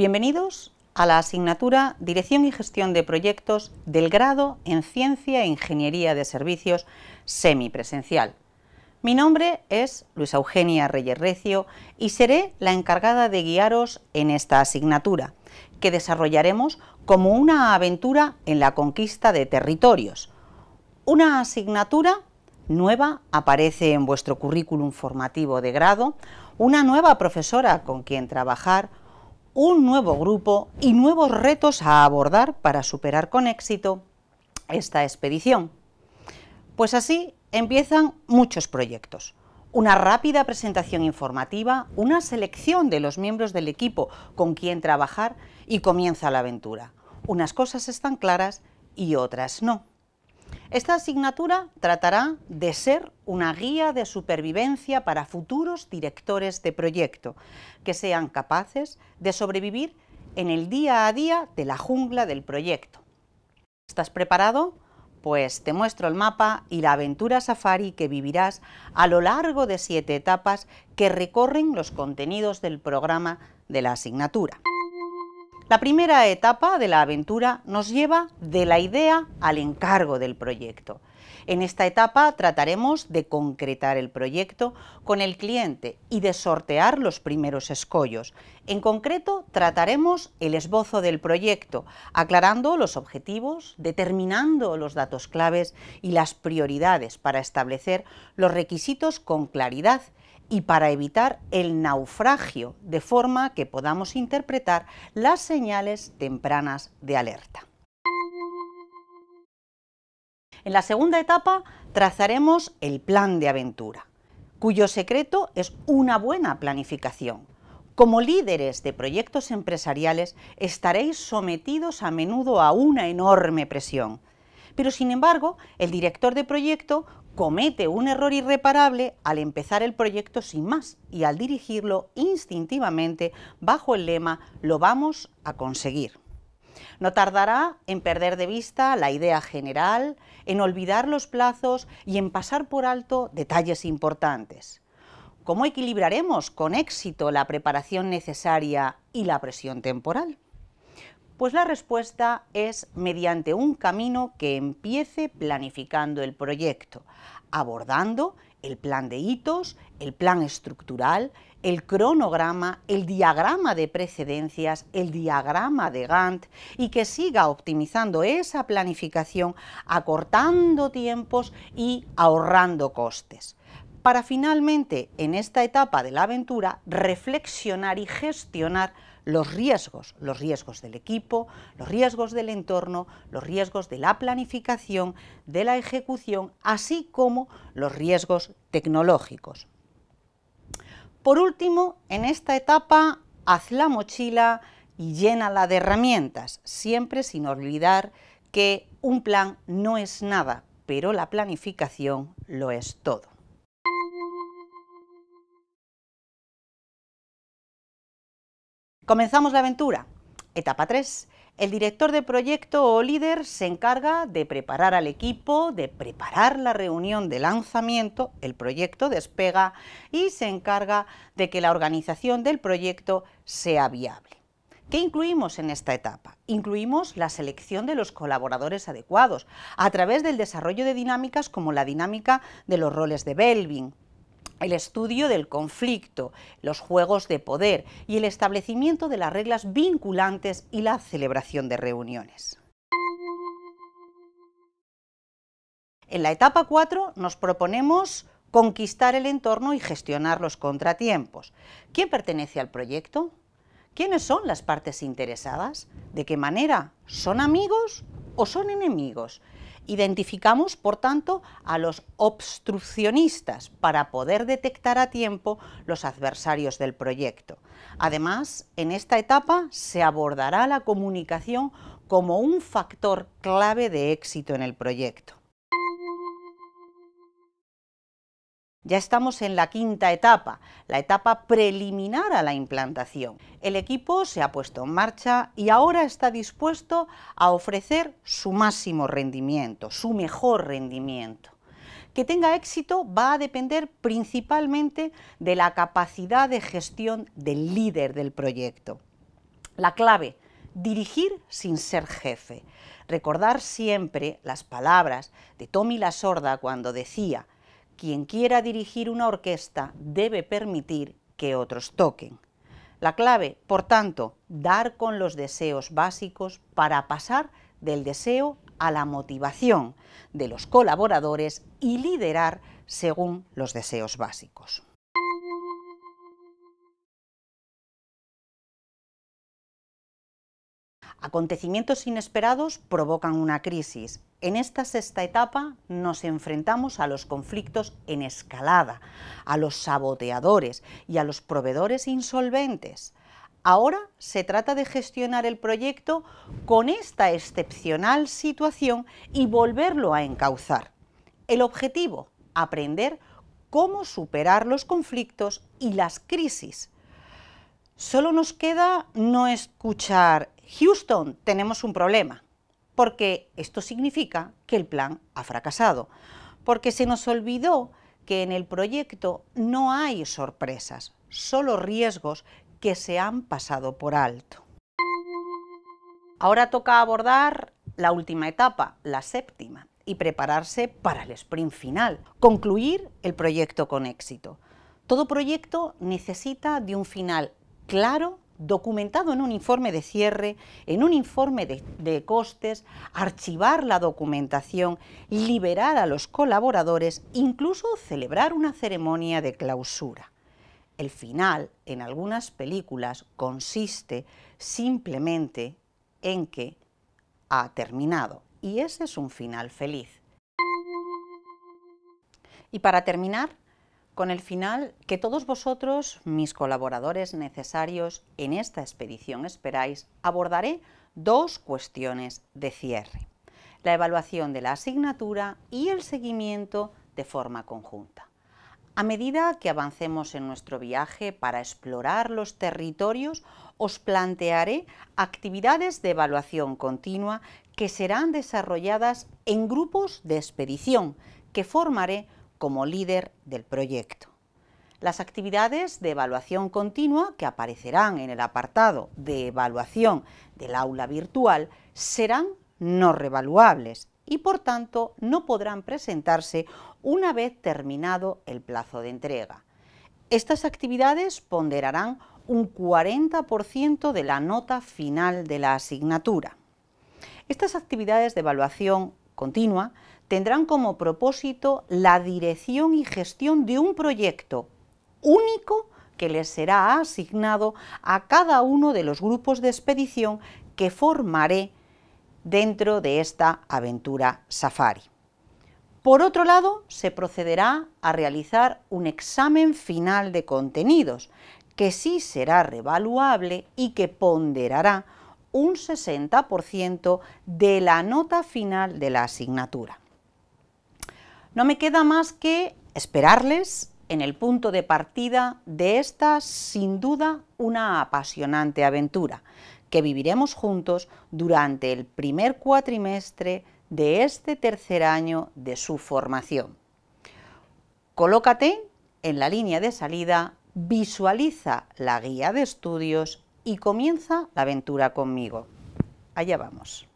Bienvenidos a la asignatura Dirección y Gestión de Proyectos del grado en Ciencia e Ingeniería de Servicios semipresencial. Mi nombre es Luisa Eugenia Reyes Recio y seré la encargada de guiaros en esta asignatura, que desarrollaremos como una aventura en la conquista de territorios. Una asignatura nueva aparece en vuestro currículum formativo de grado, una nueva profesora con quien trabajar, un nuevo grupo y nuevos retos a abordar para superar con éxito esta expedición. Pues así empiezan muchos proyectos. Una rápida presentación informativa, una selección de los miembros del equipo con quien trabajar y comienza la aventura. Unas cosas están claras y otras no. Esta asignatura tratará de ser una guía de supervivencia para futuros directores de proyecto, que sean capaces de sobrevivir en el día a día de la jungla del proyecto. ¿Estás preparado? Pues te muestro el mapa y la aventura safari que vivirás a lo largo de siete etapas que recorren los contenidos del programa de la asignatura. La primera etapa de la aventura nos lleva de la idea al encargo del proyecto. En esta etapa trataremos de concretar el proyecto con el cliente y de sortear los primeros escollos. En concreto, trataremos el esbozo del proyecto, aclarando los objetivos, determinando los datos claves y las prioridades para establecer los requisitos con claridad y para evitar el naufragio, de forma que podamos interpretar las señales tempranas de alerta. En la segunda etapa trazaremos el plan de aventura, cuyo secreto es una buena planificación. Como líderes de proyectos empresariales estaréis sometidos a menudo a una enorme presión, pero sin embargo, el director de proyecto comete un error irreparable al empezar el proyecto sin más y al dirigirlo instintivamente bajo el lema lo vamos a conseguir. No tardará en perder de vista la idea general, en olvidar los plazos y en pasar por alto detalles importantes. ¿Cómo equilibraremos con éxito la preparación necesaria y la presión temporal? Pues la respuesta es mediante un camino que empiece planificando el proyecto, abordando el plan de hitos, el plan estructural, el cronograma, el diagrama de precedencias, el diagrama de Gantt y que siga optimizando esa planificación, acortando tiempos y ahorrando costes para finalmente, en esta etapa de la aventura, reflexionar y gestionar los riesgos, los riesgos del equipo, los riesgos del entorno, los riesgos de la planificación, de la ejecución, así como los riesgos tecnológicos. Por último, en esta etapa, haz la mochila y llénala de herramientas, siempre sin olvidar que un plan no es nada, pero la planificación lo es todo. Comenzamos la aventura. Etapa 3. El director de proyecto o líder se encarga de preparar al equipo, de preparar la reunión de lanzamiento, el proyecto despega y se encarga de que la organización del proyecto sea viable. ¿Qué incluimos en esta etapa? Incluimos la selección de los colaboradores adecuados a través del desarrollo de dinámicas como la dinámica de los roles de Belvin, el estudio del conflicto, los juegos de poder y el establecimiento de las reglas vinculantes y la celebración de reuniones. En la etapa 4 nos proponemos conquistar el entorno y gestionar los contratiempos. ¿Quién pertenece al proyecto? ¿Quiénes son las partes interesadas? ¿De qué manera? ¿Son amigos o son enemigos? Identificamos, por tanto, a los obstruccionistas para poder detectar a tiempo los adversarios del proyecto. Además, en esta etapa se abordará la comunicación como un factor clave de éxito en el proyecto. Ya estamos en la quinta etapa, la etapa preliminar a la implantación. El equipo se ha puesto en marcha y ahora está dispuesto a ofrecer su máximo rendimiento, su mejor rendimiento. Que tenga éxito va a depender principalmente de la capacidad de gestión del líder del proyecto. La clave, dirigir sin ser jefe. Recordar siempre las palabras de Tommy La Sorda cuando decía, quien quiera dirigir una orquesta debe permitir que otros toquen. La clave, por tanto, dar con los deseos básicos para pasar del deseo a la motivación de los colaboradores y liderar según los deseos básicos. Acontecimientos inesperados provocan una crisis. En esta sexta etapa nos enfrentamos a los conflictos en escalada, a los saboteadores y a los proveedores insolventes. Ahora se trata de gestionar el proyecto con esta excepcional situación y volverlo a encauzar. El objetivo, aprender cómo superar los conflictos y las crisis Solo nos queda no escuchar, Houston, tenemos un problema, porque esto significa que el plan ha fracasado, porque se nos olvidó que en el proyecto no hay sorpresas, solo riesgos que se han pasado por alto. Ahora toca abordar la última etapa, la séptima, y prepararse para el sprint final, concluir el proyecto con éxito. Todo proyecto necesita de un final claro, documentado en un informe de cierre, en un informe de, costes, archivar la documentación, liberar a los colaboradores, incluso celebrar una ceremonia de clausura. El final, en algunas películas, consiste simplemente en que ha terminado, y ese es un final feliz. Y para terminar, con el final que todos vosotros, mis colaboradores necesarios en esta expedición esperáis, abordaré dos cuestiones de cierre, la evaluación de la asignatura y el seguimiento de forma conjunta. A medida que avancemos en nuestro viaje para explorar los territorios, os plantearé actividades de evaluación continua que serán desarrolladas en grupos de expedición que formaré como líder del proyecto. Las actividades de evaluación continua que aparecerán en el apartado de evaluación del aula virtual serán no revaluables y por tanto no podrán presentarse una vez terminado el plazo de entrega. Estas actividades ponderarán un 40% de la nota final de la asignatura. Estas actividades de evaluación continua tendrán como propósito la dirección y gestión de un proyecto único que les será asignado a cada uno de los grupos de expedición que formaré dentro de esta aventura safari. Por otro lado, se procederá a realizar un examen final de contenidos, que sí será revaluable y que ponderará un 60% de la nota final de la asignatura. No me queda más que esperarles en el punto de partida de esta, sin duda, una apasionante aventura que viviremos juntos durante el primer cuatrimestre de este tercer año de su formación. Colócate en la línea de salida, visualiza la guía de estudios y comienza la aventura conmigo. Allá vamos.